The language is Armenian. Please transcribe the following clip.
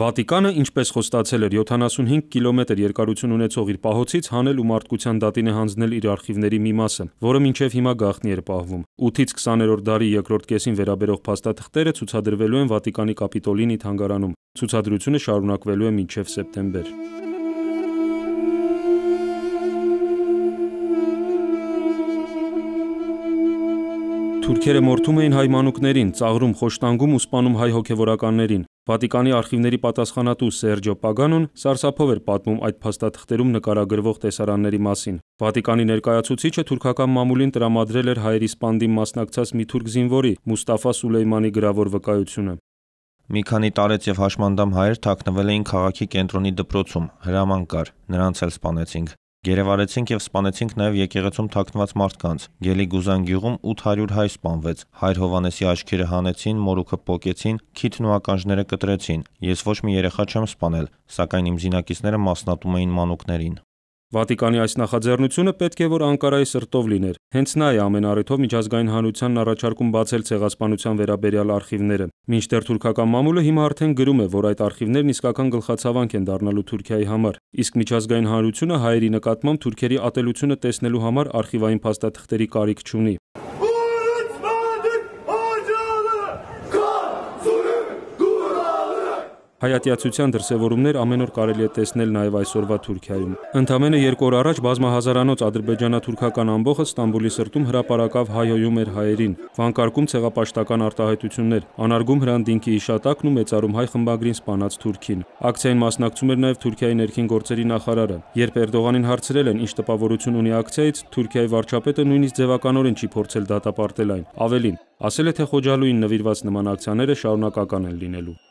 Վատիկանը, ինչպես խոստացել էր, 75 կիլոմետր երկարություն ունեցող իր պահոցից հանել ու մարդկության դատին է հանձնել իր արխիվների մի մասը, որը մինչև հիմա գաղտնի էր պահվում։ 8-ից 20-րդ դարի երկրորդ կեսին վերաբերող փաստաթղթերը ցուցադրվելու են Վատիկանի Կապիտոլինի թանգարանում։ Ցուցադրությունը շարունակվելու է մինչև սեպտեմբեր։ Թուրքերը մորթում էին հայ մանուկներին, ծաղրում, խոշտանգում ու սպանում հայ հոգևորականներին։ Վատիկանի արխիվների պատասխանատու Սերջո Պագանոն սարսափով էր պատմում այդ փաստաթղթերում նկարագրվող տեսարանների մասին։ Վատիկանի ներկայացուցիչը թուրքական մամուլին տրամադրել էր հայերի սպանդին մասնակցած մի թուրք զինվորի՝ Մուստաֆա Սուլեյմանի գրավոր վկայությունը։ Մի քանի տարեց եւ հաշմանդամ հայեր թաքնվել էին քաղաքի կենտրոնի դպրոցում։ Հրաման կար, նրանց էլ սպանեցինք։ Գերեվարեցինք եւ սպանեցինք նաեւ եկեղեցում թաքնված մարդկանց։ Գելի Գուզան գյուղում 800 հայ սպանվեց։ Հայր Հովանեսի աչքերը հանեցին, մորուքը փոկեցին, քիթն ու ականջները կտրեցին։ Ես ոչ մի երեխա չեմ սպանել, սակայն իմ զինակիցները մասնատում էին մանուկներին։ Վատիկանի այս նախաձեռնությունը պետք է որ Անկարայի սրտով լիներ։ Հենց նա է ամեն առիթով միջազգային հանրությանն առաջարկում բացել ցեղասպանության վերաբերյալ արխիվները։ Մինչդեռ թուրքական մամուլը հիմա արդեն գրում է, որ այդ արխիվներն իսկական գլխացավանք են դառնալու Թուրքիայի համար, իսկ միջազգային հանրությունը հայերի նկատմամբ թուրքերի ատելությունը տեսնելու համար արխիվային փաստաթղթերի կարիք չունի։ Հայատյացության դրսևորումներ ամեն օր կարելի է տեսնել նաև այսօրվա Թուրքիայում։ Ընդամենը 2 օր առաջ բազմահազարանոց ադրբեջանա-թուրքական ամբողջը Ստամբուլի սրտում հրաπαրակավ հայոյում էր հայերին։ Վանկարկում ցեղապաշտական արտահայտություններ, անարգում հրանդինքի հիշատակն ու մեծարում հայ խմբագրին սպանած Թուրքին։ Ակցիային մասնակցում էր նաև Թուրքիայի ներքին գործերի նախարարը։ Երբ Էրդողանին հարցրել են, ինչ տպավորություն ունի ակցիայից, Թուրքիայի վարչապետը նույնիսկ ձևականորեն չի փորձել դատապարտել այն։ Ավելին, ասել է, թե Խոջալուին նվիրված նման ակցիաները շարունակական են լինելու։